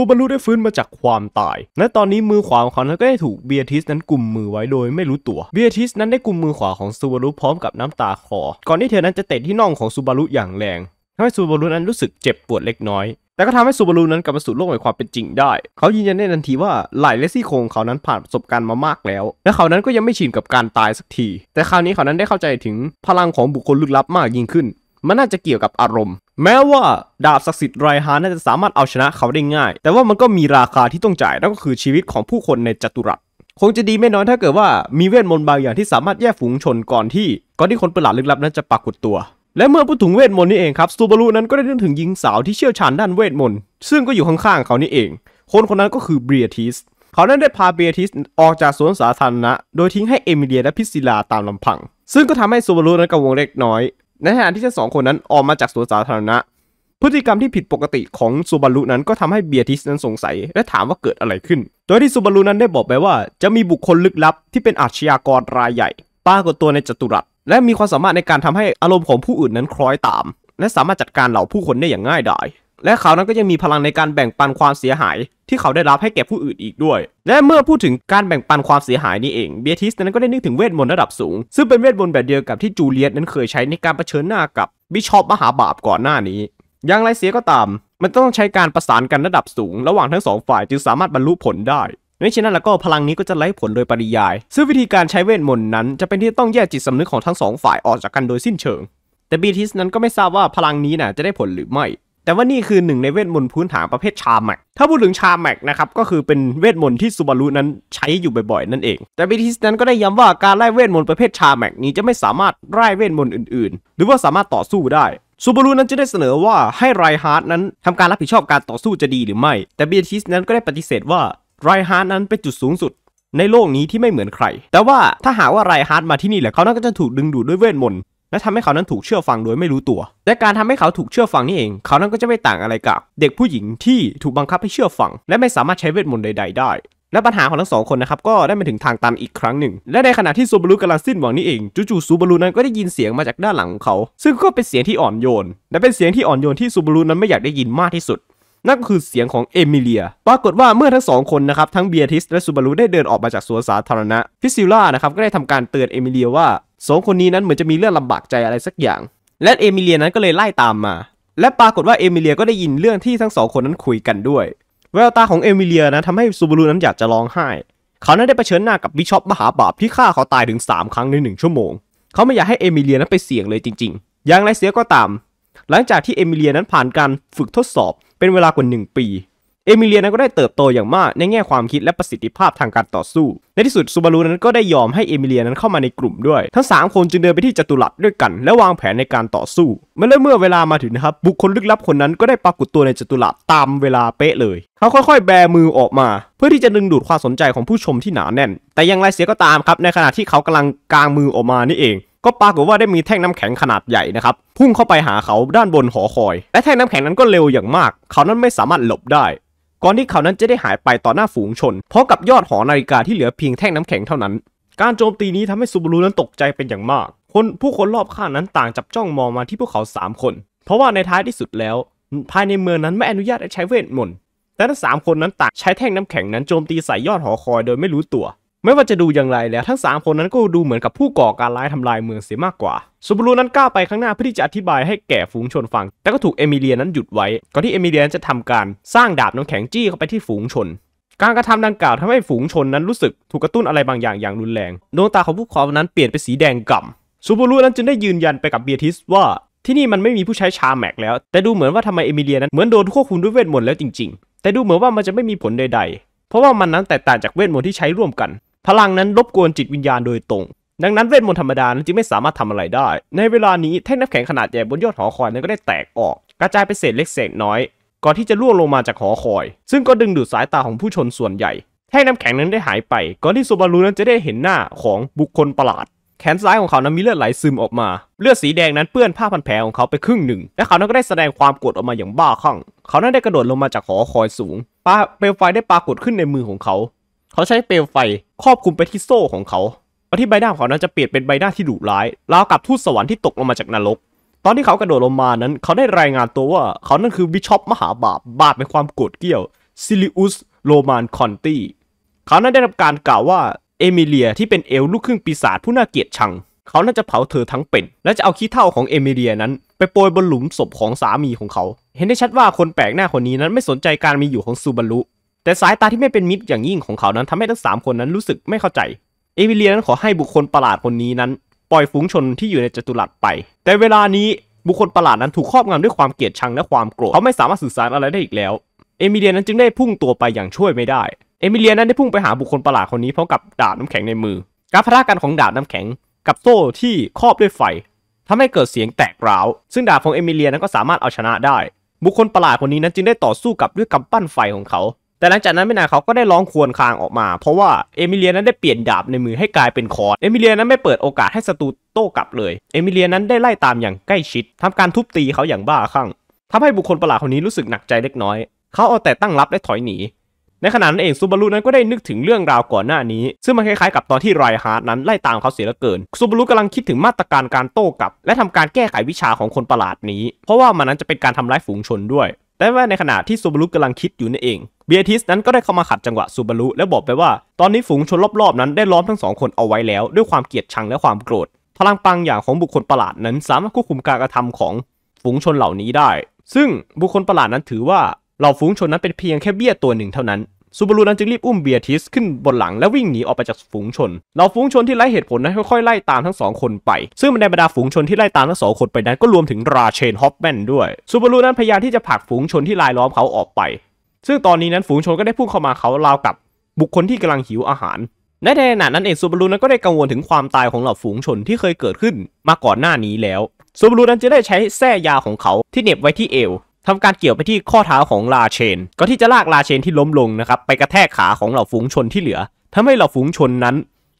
ซูบารุได้ฟื้นมาจากความตาย และตอนนี้มือขวาของเขาก็ได้ถูกเบียทิสนั้นกุมมือไว้โดยไม่รู้ตัว เบียทิสนั้นได้กุมมือขวาของซูบารุพร้อมกับน้ำตาคอก่อนที่เธอนั้นจะเตะที่น่องของซูบารุอย่างแรงทำให้ซูบารุนั้นรู้สึกเจ็บปวดเล็กน้อย แต่ก็ทำให้ซูบารุนั้นกลับมาสู่โลกแห่งความเป็นจริงได้ เขายืนยันได้ทันทีว่าไหลยและซี่โครงเขานั้นผ่านประสบการณ์มามากแล้ว และเขานั้นก็ยังไม่ชินกับการตายสักที แต่คราวนี้เขานั้นได้เข้าใจถึงพลังของบุคคลลึกลับมากยิ่งขึ้น มันน่าจะเกี่ยวกับอารมณ์แม้ว่าดาบศักดิ์สิทธิ์ไรฮานน่าจะสามารถเอาชนะเขาได้ง่าย แต่ว่ามันก็มีราคาที่ต้องจ่ายนั่นก็คือชีวิตของผู้คนในจัตุรัส คงจะดีไม่น้อยถ้าเกิดว่ามีเวทมนต์บางอย่างที่สามารถแยกฝูงชนก่อนที่ ก่อนที่คนประหลาดลึกลับนั้นจะปรากฏตัว และเมื่อพูดถึงเวทมนต์นี่เองครับซูบารุนั้นก็ได้นึกถึงหญิงสาวที่เชี่ยวชาญด้านเวทมนต์ ซึ่งก็อยู่ข้างๆเขานี่เอง คนคนนั้นก็คือเบียทิส เขานั้นได้พาเบียทิสออกจากสวนสาธารณะโดยทิ้งให้เอมิเลียและพิซิลาตามลำพัง ซึ่งก็ทำให้ซูบารุนั้นกังวลเล็กน้อยในขณะที่ทั้งสองคนนั้นออกมาจากสวนสาธารณะ พฤติกรรมที่ผิดปกติของซูบารุนั้นก็ทำให้เบียทิสนั้นสงสัย และถามว่าเกิดอะไรขึ้น โดยที่ซูบารุนั้นได้บอกไปว่า จะมีบุคคลลึกลับที่เป็นอาชญากรรายใหญ่ป้ากฏตัวในจัตุรัส และมีความสามารถในการทำให้อารมณ์ของผู้อื่นนั้นคล้อยตาม และสามารถจัดการเหล่าผู้คนได้อย่างง่ายดายและเขานั้นก็ยังมีพลังในการแบ่งปันความเสียหายที่เขาได้รับให้แก่ผู้อื่นอีกด้วย และเมื่อพูดถึงการแบ่งปันความเสียหายนี้เอง เบียทิสนั้นก็ได้นึกถึงเวทมนต์ระดับสูง ซึ่งเป็นเวทมนต์แบบเดียวกับที่จูเลียตนั้นเคยใช้ในการรเผชิญหน้ากับบิชอปมหาบาปก่อนหน้านี้ อย่างไรเสียก็ตาม มันต้องใช้การประสานกันระดับสูง ระหว่างทั้งสองฝ่ายจึงสามารถบรรลุผลได้ไม่เช่นนั้นแล้วก็พลังนี้ก็จะไร้ผลโดยปริยาย ซึ่งวิธีการใช้เวทมนต์นั้น จะเป็นที่ต้องแยกจิตสำนึกของทั้งสองฝ่ายออกจากกันโดยสิ้นเชิง แต่บีทิสนั้นก็ไม่ทราบว่าพลังนี้นะ่ะจะได้ผลหรือไม่แต่ว่านี่คือหนึ่งในเวทมนต์พื้นฐานประเภทชาแม็กถ้าพูดถึงชาแม็กนะครับก็คือเป็นเวทมนต์ที่ซูบารุนั้นใช้อยู่บ่อยๆนั่นเอง แต่บิทิสนั้นก็ได้ย้ำว่าการไล่เวทมนต์ประเภทชาแม็กนี้จะไม่สามารถไล่เวทมนต์อื่นๆ หรือว่าสามารถต่อสู้ได้ ซูบารุนั้นจะได้เสนอว่าให้ไรฮาร์ดนั้นทำการรับผิดชอบการต่อสู้จะดีหรือไม่ แต่เบียทิสนั้นก็ได้ปฏิเสธว่าไรฮาร์ดนั้นเป็นจุดสูงสุดในโลกนี้ที่ไม่เหมือนใคร แต่ว่าถ้าหาว่าไรฮาร์ดมาที่นี่แหละเขาน่าจะถูกดึงดูดด้วยเวทมนต์และทำให้เขานั้นถูกเชื่อฟังโดยไม่รู้ตัว และการทำให้เขาถูกเชื่อฟังนี่เอง เขานั้นก็จะไม่ต่างอะไรกับ เด็กผู้หญิงที่ถูกบังคับให้เชื่อฟัง และไม่สามารถใช้เวทมนต์ใดๆได้และปัญหาของทั้งสองคนนะครับ ก็ได้มาถึงทางตันอีกครั้งหนึ่ง และในขณะที่ซูบารุกำลังสิ้นหวังนี่เอง จู่ๆซูบารุนั้น ก็ได้ยินเสียงมาจากด้านหลังของเขา ซึ่งก็เป็นเสียงที่อ่อนโยนและเป็นเสียงที่อ่อนโยนที่ซูบารุนั้นไม่อยากได้ยินมากที่สุดนั่นก็คือเสียงของเอมิเลีย ปรากฏว่าเมื่อทั้งสองคนนะครับทั้งเบียทิสและซูบารุได้เดินออกมาจากสวนสาธารณะฟิซิล่านะครับก็ได้ทำการเตือนเอมิเลียว่าสองคนนี้นั้นเหมือนจะมีเรื่องลำบากใจอะไรสักอย่าง และเอมิเลียนั้นก็เลยไล่ตามมา และปรากฏว่าเอมิเลียก็ได้ยินเรื่องที่ทั้งสองคนนั้นคุยกันด้วยแววตาของเอมิเลียนะทำให้ซูบารุนั้นอยากจะร้องไห้เขานั้นได้เผชิญหน้ากับบิชอปมหาบาปที่ฆ่า เขาตายถึง 3 ครั้งในหนึ่งชั่วโมง เขาไม่อยากให้เอมิเลียนั้นไปเสี่ยงเลยจริงๆ อย่างไรเสียก็ตามหลังจากที่เอมิเลียนั้นผ่านการฝึกทดสอบเป็นเวลากว่า1ปีเอมิเลียนั้นก็ได้เติบโตอย่างมากในแง่ความคิดและประสิทธิภาพทางการต่อสู้ ในที่สุด ซูบารุนั้นก็ได้ยอมให้เอมิเลียนั้นเข้ามาในกลุ่มด้วย ทั้ง 3 คนจึงเดินไปที่จัตุรัสด้วยกัน และวางแผนในการต่อสู้เมื่อเมื่อเวลามาถึงนะครับบุคคลลึกลับคนนั้นก็ได้ปรากฏตัวในจัตุรัสตามเวลาเป๊ะเลย เขาค่อยๆแบมือออกมา เพื่อที่จะดึงดูดความสนใจของผู้ชมที่หนาแน่น แต่อย่างไรเสียก็ตามครับในขณะที่เขากำลังกางมือออกมานี่เอง ก็ปรากฏว่าได้มีแท่งน้ำแข็งขนาดใหญ่นะครับพุ่งเข้าไปหาเขาด้านบนหอคอยและแท่งน้ำแข็งนั้นก็เร็วอย่างมาก เขานั้นไม่สามารถหลบได้ก่อนที่เขานั้นจะได้หายไปต่อหน้าฝูงชนพร้อมกับยอดหอนาฬิกาที่เหลือเพียงแท่งน้ำแข็งเท่านั้น การโจมตีนี้ทำให้ซูบารุนั้นตกใจเป็นอย่างมาก คนผู้คนรอบข้างนั้นต่างจับจ้องมองมาที่พวกเขา3คน เพราะว่าในท้ายที่สุดแล้ว ภายในเมืองนั้นไม่อนุญาตให้ใช้เวทมนต์แต่ทั้งสามคนนั้นต่าง ใช้แท่งน้ำแข็งนั้นโจมตีใส่ยอดหอคอยโดยไม่รู้ตัวไม่ว่าจะดูอย่างไรแล้วทั้ง3คนนั้นก็ดูเหมือนกับผู้ก่อการร้ายทำลายเมืองเสียมากกว่าซูบูรุนั้นกล้าไปข้างหน้าเพื่อที่จะอธิบายให้แก่ฝูงชนฟัง แต่ก็ถูกเอมิเลียนั้นหยุดไว้ ก่อนที่เอมิเลียนจะทำการสร้างดาบน้ำแข็งจี้เข้าไปที่ฝูงชน การกระทำดังกล่าวทำให้ฝูงชนนั้นรู้สึกถูกกระตุ้นอะไรบางอย่างอย่างรุนแรง ดวงตาของพวกเขานั้นเปลี่ยนเป็นสีแดงก่ำซูบูรุนั้นจึงได้ยืนยันไปกับเบียทิสว่าที่นี่มันไม่มีผู้ใช้ชาแม็กแล้ว แต่ดูเหมือนว่าทำไมเอมิเลียนั้นเหมือนโดนควบคุมด้วยเวทมนต์แล้วจริง ๆ แต่ดูเหมือนว่ามันจะไม่มีผลใดๆ เพราะว่ามันนั้นแตกต่างจากเวทมนต์ที่ใช้ร่วมกันพลังนั้นรบกวนจิตวิญญาณโดยตรง ดังนั้นเวทมนต์ธรรมดานั้นจึงไม่สามารถทำอะไรได้ ในเวลานี้แท่งน้ำแข็งขนาดใหญ่บนยอดหอคอยนั้นก็ได้แตกออก กระจายไปเศษเล็กเศษน้อย ก่อนที่จะล่วงลงมาจากหอคอย ซึ่งก็ดึงดูดสายตาของผู้ชนส่วนใหญ่ แท่งน้ำแข็งนั้นได้หายไป ก่อนที่โซบารุนั้นจะได้เห็นหน้าของบุคคลประหลาด แขนซ้ายของเขานั้นมีเลือดไหลซึมออกมา เลือดสีแดงนั้นเปื้อนผ้าพันแผลของเขาไปครึ่งหนึ่ง และเขานั้นก็ได้แสดงความโกรธออกมาอย่างบ้าคลั่ง เขานั้นได้กระโดดลงมาจากหอคอยสูงปาเปลวไฟได้ปรากฏขึ้นในมือของเขาเขาใช้เปลวไฟครอบคลุมไปที่โซ่ของเขาและที่ใบหน้าของเขานั้นจะเปลี่ยนเป็นใบหน้าที่ดุร้ายราวกับทูตสวรรค์ที่ตกลงมาจากนรก ตอนที่เขากระโดดลงมานั้น เขาได้รายงานตัวว่าเขานั่นคือบิชอปมหาบาปบาปในความโกรธเกี้ยวซิลิอุสโรมานคอนตี้เขานั้นได้รับการกล่าวว่าเอมิเลีย ที่เป็นเอลลูกครึ่งปีศาจผู้น่าเกลียดชัง เขานั่นจะเผาเธอทั้งเป็น และจะเอาขี้เท่าของเอมิเลียนั้นไปโปรยบนหลุมศพของสามีของเขา เห็นได้ชัดว่าคนแปลกหน้าคนนี้นั้นไม่สนใจการมีอยู่ของซูบารุแต่สายตาที่ไม่เป็นมิตรอย่างยิ่งของเขานั้น ทำให้ทั้ง3คนนั้นรู้สึกไม่เข้าใจ เอวิเลียนั้นขอให้บุคคลประหลาดคนนี้นั้นปล่อยฝูงชนที่อยู่ในจัตุรัสไป แต่เวลานี้บุคคลประหลาดนั้นถูกครอบงำด้วยความเกลียดชังและความโกรธ เขาไม่สามารถสื่อสารอะไรได้อีกแล้ว เอมิเลียนั้นจึงได้พุ่งตัวไปอย่างช่วยไม่ได้ เอมิเลียนั้นได้พุ่งไปหาบุคคลประหลาดคนนี้พร้อมกับดาบน้ำแข็งในมือ การพะะกันของดาบน้ำแข็ง กับโซ่ที่ครอบด้วยไฟ ทำให้เกิดเสียงแตกร้าวซึ่งดาบของเอมิเลียนั้นก็สามารถเอาชนะได้ บุคคลประหลาดคนนี้นั้นจึงได้ต่อสู้กับด้วยกำปั้นไฟของเขาแต่หลังจากนั้นไม่นานเขาก็ได้ร้องควนคางออกมาเพราะว่าเอมิเลียนั้นได้เปลี่ยนดาบในมือให้กลายเป็นคอนเอมิเลียนั้นไม่เปิดโอกาสให้ศัตรูโต้กลับเลยเอมิเลียนั้นได้ไล่ตามอย่างใกล้ชิดทำการทุบตีเขาอย่างบ้าคลั่งทำให้บุคคลประหลาดคนนี้รู้สึกหนักใจเล็กน้อย เขาเอาแต่ตั้งรับและถอยหนี ในขณะนั้นเองซูบารุนั้นก็ได้นึกถึงเรื่องราวก่อนหน้านี้ซึ่งมันคล้ายๆกับตอนที่ไรฮาร์ดนั้นไล่ตามเขาเสียละเกินซูบารุกำลังคิดถึงมาตรการการโต้กลับและทำการแก้ไขวิชาของคนประหลาดนี้ เพราะว่ามันนั้นจะเป็นการทำร้ายฝูงชนด้วย แต่ว่าในขณะที่ซูบารุกำลังคิดอยู่นั่นเองเบียทิสนั้นก็ได้เข้ามาขัดจังหวะซูบารุและบอกไปว่า ตอนนี้ฝูงชนรอบๆ นั้นได้ล้อมทั้งสองคนเอาไว้แล้ว ด้วยความเกลียดชังและความโกรธ พลังปังอย่างของบุคคลประหลาดนั้น สามารถควบคุมการกระทำของฝูงชนเหล่านี้ได้ ซึ่งบุคคลประหลาดนั้นถือว่าเหล่าฝูงชนนั้นเป็นเพียงแค่เบี้ยตัวหนึ่งเท่านั้นซูบารุนั้นจึงรีบอุ้มเบียทิสขึ้นบนหลังและวิ่งหนีออกไปจากฝูงชนเราฝูงชนที่ไร้เหตุผลนั้นค่อยๆไล่ตามทั้งสองคนไป ซึ่งในบรรดาฝูงชนที่ไล่ตามทั้งสองคนไปนั้น ก็รวมถึงราเชนฮอปแมนด้วยซูบารุนั้นพยายามที่จะผลักฝูงชนที่ลายล้อมเขาออกไปซึ่งตอนนี้นั้นฝูงชนก็ได้พุ่งเข้ามาเขาราวกับ บุคคลที่กำลังหิวอาหารในขณะนั้นเองซูบารุนั้นก็ได้กังวลถึงความตายของเหล่าฝูงชนที่เคยเกิดขึ้นมาก่อนหน้านี้แล้วซูบารุนั้นจะได้ใช้แส้ยาของเขาที่เน็บไว้ที่เอวทำการเกี่ยวไปที่ข้อเท้าของลาเชน ก็ที่จะลากลาเชนที่ล้มลงนะครับ ไปกระแทกขาของเหล่าฝูงชนที่เหลือ ทำให้เหล่าฝูงชนนั้น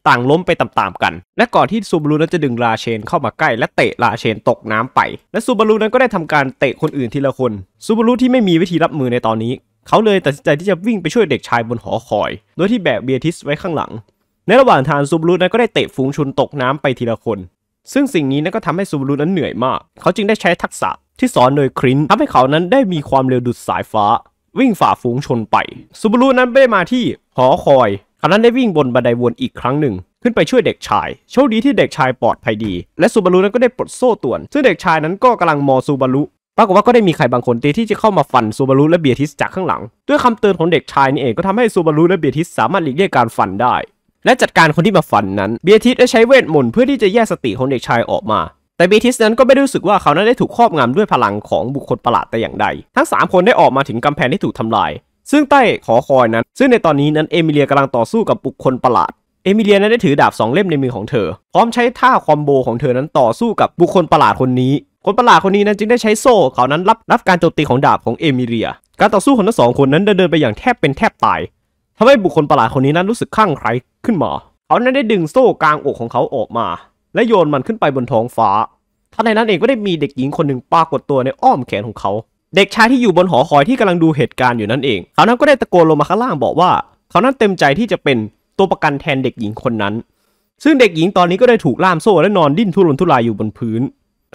ต่างล้มไปตามๆกัน และก่อนที่ซูบารุนั้นจะดึงลาเชนเข้ามาใกล้และเตะลาเชนตกน้ำไป และซูบารุนั้นก็ได้ทำการเตะคนอื่นทีละคนซูบารุที่ไม่มีวิธีรับมือในตอนนี้เขาเลยตัดสินใจที่จะวิ่งไปช่วยเด็กชายบนหอคอย โดยที่แบกเบียทิสไว้ข้างหลัง ในระหว่างทางซูบรุนั้นก็ได้เตะฝูงชนตกน้ำไปทีละคน ซึ่งสิ่งนี้นั้นก็ทำให้ซูบรุนั้นเหนื่อยมาก เขาจึงได้ใช้ทักษะ ที่สอนโดยครินทำให้เขานั้นได้มีความเร็วดุดสายฟ้า วิ่งฝ่าฝูงชนไป ซูบรุนั้นไได้มาที่หอคอยเขานั้นได้วิ่งบนบันไดวนอีกครั้งหนึ่งขึ้นไปช่วยเด็กชายโชคดีที่เด็กชายปลอดภัยดีและซูบารุนั้นก็ได้ปลดโซ่ตวนซึ่งเด็กชายนั้นก็กำลังมองซูบารุปรากฏว่าก็ได้มีใครบางคนตที่จะเข้ามาฟันซูบารุและเบียทิสจากข้างหลัง ด้วยคำเตือนของเด็กชายนี่เองก็ทำให้ซูบารุและเบียทิสสามารถหลีกเลี่ยงการฟันได้และจัดการคนที่มาฟันนั้นเบียทิสได้ใช้เวทมนต์เพื่อที่จะแยกสติของเด็กชายออกมาแต่เบียทิสนั้นก็ไม่ได้รู้สึกว่าเขานั้นได้ถูกครอบงำด้วยพลังของบุคคลประหลาดแต่อย่างใดทั้ง 3 คนได้ออกมาถึงกำแพงที่ถูกทำลาย ซึ่งใต้ขอคอยนั้นซึ่งในตอนนี้นั้นเอมิเลียกำลังต่อสู้กับบุคคลประหลาดเอมิเลียนั้นได้ถือดาบสองเล่มในมือของเธอพร้อมใช้ท่าคอมโบของเธอนั้นต่อสู้กับบุคคลประหลาดคนนี้คนประหลาดคนนี้นั้นจึงได้ใช้โซ่เขานั้นรับรับการโจมตีของดาบของเอมิเรีย การต่อสู้ของทั้งสองคนนั้นเดินไปอย่างแทบเป็นแทบตาย ทำให้บุคคลประหลาดคนนี้นั้นรู้สึกข้ังใครขึ้นมา เขานั้นได้ดึงโซ่กลางอกของเขาออกมาและโยนมันขึ้นไปบนท้องฟ้าทันในนั้นเองก็ได้มีเด็กหญิงคนหนึ่งปรากฏตัวในอ้อมแขนของเขา เด็กชายที่อยู่บนหอคอยที่กำลังดูเหตุการณ์อยู่นั่นเอง เขานั้นก็ได้ตะโกนลงมาข้างล่างบอกว่า เขานั้นเต็มใจที่จะเป็นตัวประกันแทนเด็กหญิงคนนั้นซึ่งเด็กหญิงตอนนี้ก็ได้ถูกล่ามโซ่และนอนดิ้นทุรนทุรายอยู่บนพื้น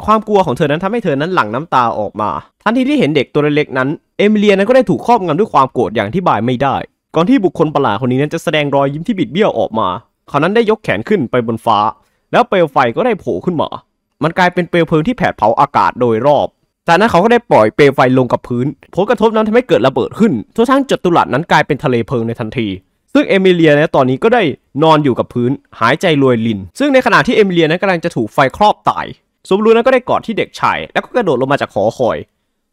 ความกลัวของเธอนั้นทำให้เธอนั้นหลั่งน้ำตาออกมา ทันทีที่เห็นเด็กตัวเล็กนั้น เอมิเลียนั้นก็ได้ถูกครอบงำด้วยความโกรธอย่างที่บายไม่ได้ ก่อนที่บุคคลประหลาดคนนี้นั้นจะแสดงรอยยิ้มที่บิดเบี้ยวออกมา เขานั้นได้ยกแขนขึ้นไปบนฟ้า แล้วเปลวไฟก็ได้โผล่ขึ้นมา มันกลายเป็นเปลวเพลิงที่แผดเผาอากาศโดยรอบจากนั้นเขาก็ได้ปล่อยเปลวไฟลงกับพื้นผลกระทบนั้นทำให้เกิดระเบิด ขึ้น้งทั้งจัตุรัสนั้นกลายเป็นทะเลเพลิงในทันที ซึ่งเอมิเลียนตอนนี้ก็ได้นอนอยู่กับพื้น หายใจรวยลิน ซึ่งในขณะที่เอมิเลียนั้นกำลังจะถูกไฟครอบตายซูบารุนั้นก็ได้กอดที่เด็กชาย แล้วก็กระโดดลงมาจากหอคอย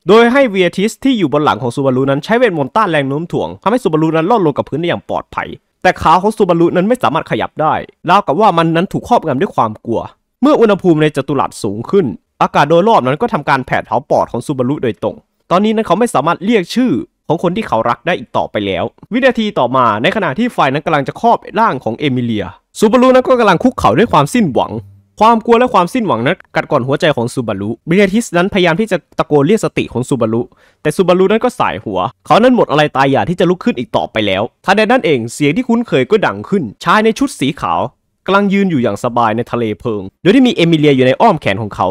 โดยให้เวียทิสที่อยู่บนหลังของซูบารุนั้นใช้เวทมนต์ต้านแรงโน้มถ่วงทำให้ซูบารุนั้นล่อนลงกับพื้นได้อย่างปลอดภัย แต่ขาของซูบารุนั้นไม่สามารถขยับได้ ราวกับว่ามันนั้นถูกครอบงำด้วยความกลัว เมื่ออุณหภูมิในจัตุรัสสูงขึ้น อากาศโดยรอบนั้นก็ทำการแผดเผาปอดของซูบารุโดยตรง ตอนนี้นั้นเขาไม่สามารถเรียกชื่อ ของคนที่เขารักได้อีกต่อไปแล้ว วินาทีต่อมาในขณะที่ไฟนั้นกำลังจะครอบร่างของเอมิเลียซูบารุนั้นก็กำลังคุกเข่าด้วยความสิ้นหวังความกลัวและความสิ้นหวังนั้นกัดก่อนหัวใจของซูบารุเบเนทิสนั้นพยายามที่จะตะโกนเรียกสติของซูบารุ แต่ซูบารุนั้นก็สายหัว เขานั้นหมดอะไรตายอยากที่จะลุกขึ้นอีกต่อไปแล้วทันใดนั้นเองเสียงที่คุ้นเคยก็ดังขึ้น ชายในชุดสีขาวกำลังยืนอยู่อย่างสบายในทะเลเพลิง โดยที่มีเอมิเลียอยู่ในอ้อมแขนของเขา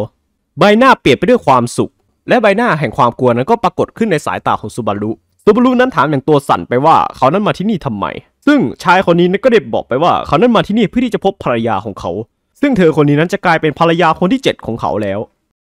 ใบหน้าเปลี่ยนไปด้วยความสุขและใบหน้าแห่งความกลัวนั้นก็ปรากฏขึ้นในสายตาของซูบารุซูบารุนั้นถามอย่างตัวสั่นไปว่าเขานั้นมาที่นี่ทำไมซึ่งชายคนนี้ก็ได้บอกไปว่า เขานั้นมาที่นี่เพื่อที่จะพบภรรยาของเขาซึ่งเธอคนนี้นั้นจะกลายเป็นภรรยาคนที่ 7 ของเขาแล้ว